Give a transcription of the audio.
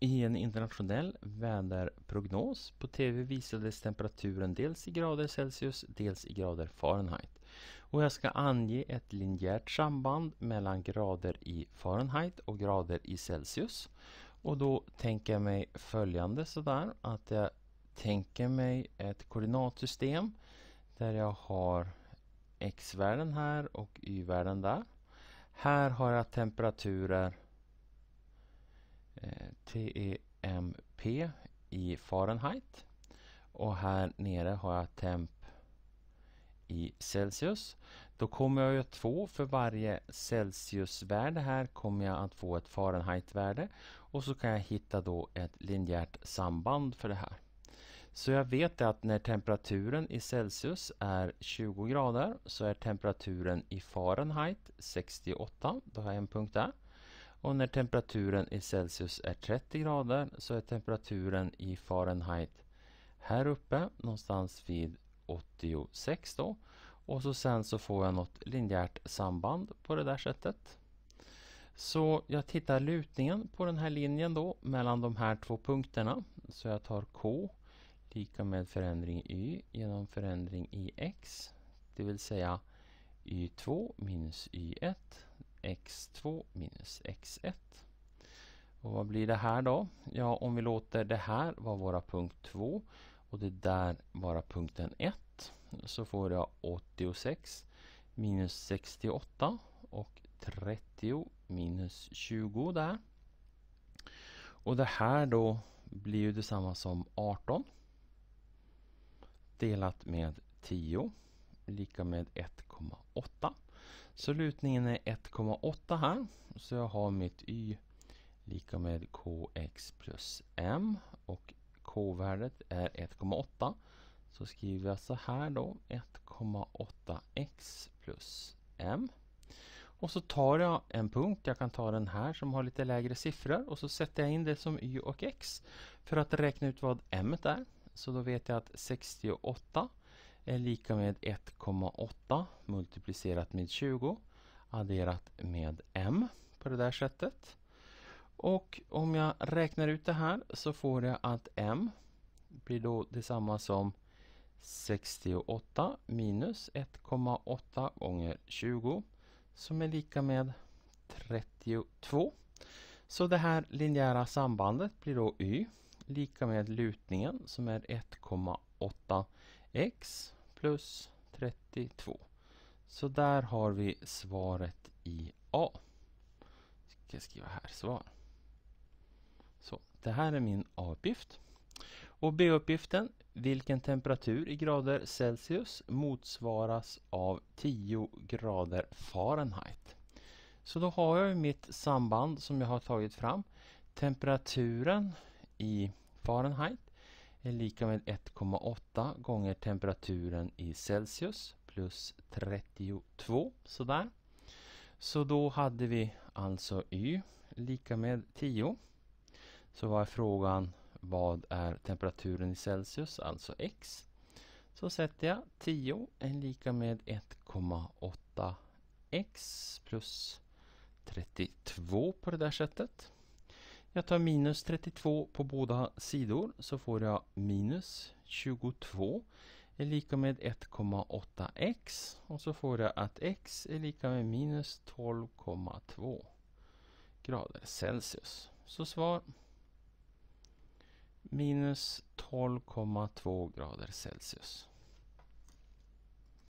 I en internationell väderprognos på TV visades temperaturen dels i grader Celsius, dels i grader Fahrenheit. Och jag ska ange ett linjärt samband mellan grader i Fahrenheit och grader i Celsius. Och då tänker jag mig följande sådär att jag tänker mig ett koordinatsystem där jag har x-värden här och y-värden där. Här har jag temperaturer TEMP i Fahrenheit. Och här nere har jag temp i Celsius. Då kommer jag att få för varje Celsiusvärde här kommer jag att få ett Fahrenheitvärde och så kan jag hitta då ett linjärt samband för det här. Så jag vet att när temperaturen i Celsius är 20 grader så är temperaturen i Fahrenheit 68. Då har jag en punkt där. Och när temperaturen i Celsius är 30 grader så är temperaturen i Fahrenheit här uppe någonstans vid 86 då. Och så sen så får jag något linjärt samband på det där sättet. Så jag tittar lutningen på den här linjen då mellan de här två punkterna. Så jag tar K lika med förändring Y genom förändring i X. Det vill säga Y2 minus Y1 x2 minus x1. Och vad blir det här då? Ja, om vi låter det här vara våra punkt 2 och det där vara punkten 1 så får jag 86 minus 68 och 30 minus 20 där. Och det här då blir ju detsamma som 18 delat med 10 lika med 1,8. Så lutningen är 1,8 här. Så jag har mitt y lika med kx plus m och k-värdet är 1,8. Så skriver jag så här då, 1,8x plus m. Och så tar jag en punkt, jag kan ta den här som har lite lägre siffror och så sätter jag in det som y och x för att räkna ut vad m är. Så då vet jag att 68 är lika med 1,8 multiplicerat med 20 adderat med m på det där sättet. Och om jag räknar ut det här så får jag att m blir då detsamma som 68 minus 1,8 gånger 20 som är lika med 32. Så det här linjära sambandet blir då y lika med lutningen som är 1,8x plus 32. Så där har vi svaret i A. Ska jag skriva här svar. Så, det här är min A-uppgift. Och B-uppgiften, vilken temperatur i grader Celsius motsvaras av 10 grader Fahrenheit. Så då har jag mitt samband som jag har tagit fram. Temperaturen i Fahrenheit är lika med 1,8 gånger temperaturen i Celsius plus 32. Sådär. Så då hade vi alltså Y lika med 10. Så var frågan vad är temperaturen i Celsius, alltså X. Så sätter jag 10 är lika med 1,8 X plus 32 på det där sättet. Jag tar minus 32 på båda sidor så får jag minus 22 är lika med 1,8x och så får jag att x är lika med minus 12,2 grader Celsius. Så svar minus 12,2 grader Celsius.